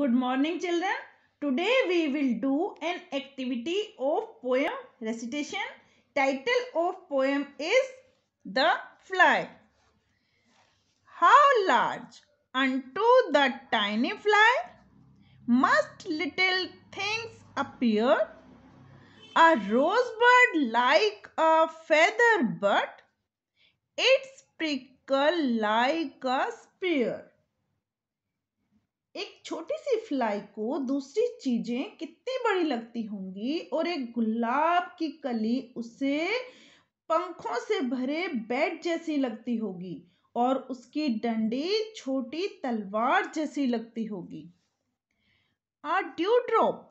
Good morning children. Today we will do an activity of poem recitation. Title of poem is The Fly. How large unto the tiny fly must little things appear. A rosebud like a feather but its prickle like a spear. एक छोटी सी fly को दूसरी चीजें कितनी बड़ी लगती होंगी और एक गुलाब की कली उसे पंखों से भरे बेड जैसी लगती होगी और उसकी डंडी छोटी तलवार जैसी लगती होगी a dew drop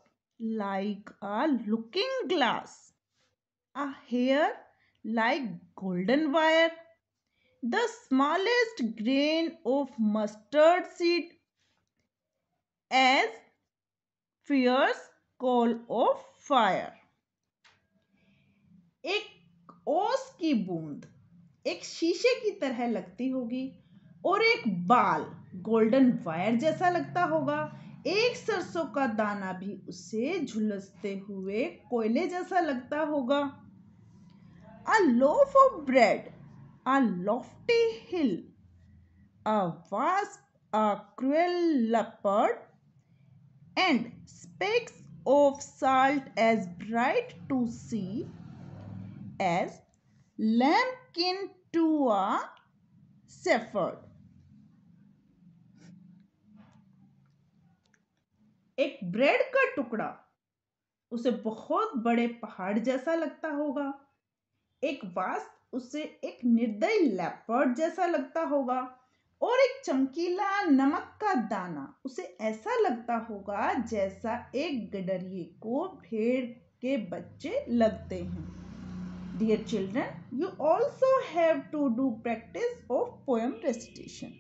like a looking glass a hair like golden wire the smallest grain of mustard seed as fierce call of fire एक ओस की बूंद एक शीशे की तरह लगती होगी और एक बाल गोल्डन वायर जैसा लगता होगा एक सरसों का दाना भी उसे झुलसते हुए कोयले जैसा लगता होगा a loaf of bread a lofty hill a wasp a cruel leopard and specks of salt as bright to see as lambkin to a shepherd. एक ब्रेड का टुकड़ा उसे बहुत बड़े पहाड़ जैसा लगता होगा एक वास्त उसे एक निर्दयी लेपर्ड जैसा लगता होगा और एक चमकीला नमक का दाना उसे ऐसा लगता होगा जैसा एक गडरिए को भेड़ के बच्चे लगते हैं dear children you also have to do practice of poem recitation